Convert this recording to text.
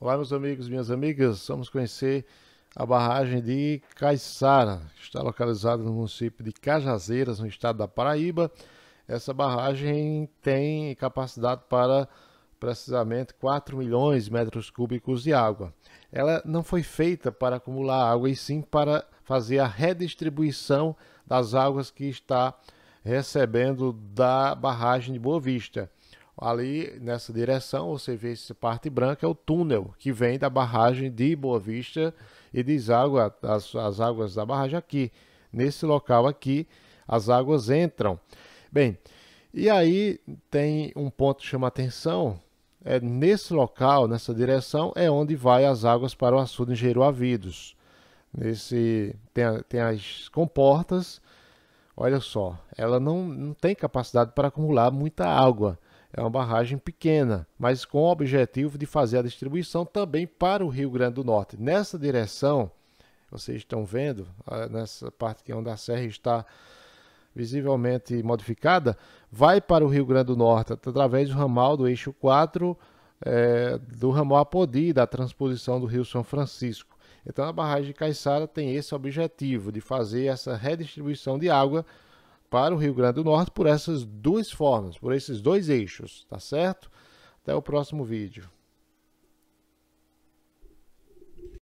Olá, meus amigos, minhas amigas. Vamos conhecer a barragem de Caiçara, que está localizada no município de Cajazeiras, no estado da Paraíba. Essa barragem tem capacidade para precisamente 4 milhões de metros cúbicos de água. Ela não foi feita para acumular água, e sim para fazer a redistribuição das águas que está recebendo da barragem de Boa Vista. Ali nessa direção, você vê essa parte branca, é o túnel que vem da barragem de Boa Vista e deságua as, as águas da barragem aqui. Nesse local aqui, as águas entram. Bem, e aí tem um ponto que chama atenção. É nesse local, nessa direção, é onde vai as águas para o açude de Jeruavidos. Nesse, tem, tem as comportas. Olha só, ela não, não tem capacidade para acumular muita água. É uma barragem pequena, mas com o objetivo de fazer a distribuição também para o Rio Grande do Norte. Nessa direção, vocês estão vendo, ah, nessa parte que é onde a serra está visivelmente modificada, vai para o Rio Grande do Norte através do ramal do eixo 4 é, eh, do ramal Apodi, da transposição do Rio São Francisco. Então a barragem de Caiçara tem esse objetivo de fazer essa redistribuição de água para o Rio Grande do Norte por essas duas formas, por esses dois eixos, tá certo? Até o próximo vídeo.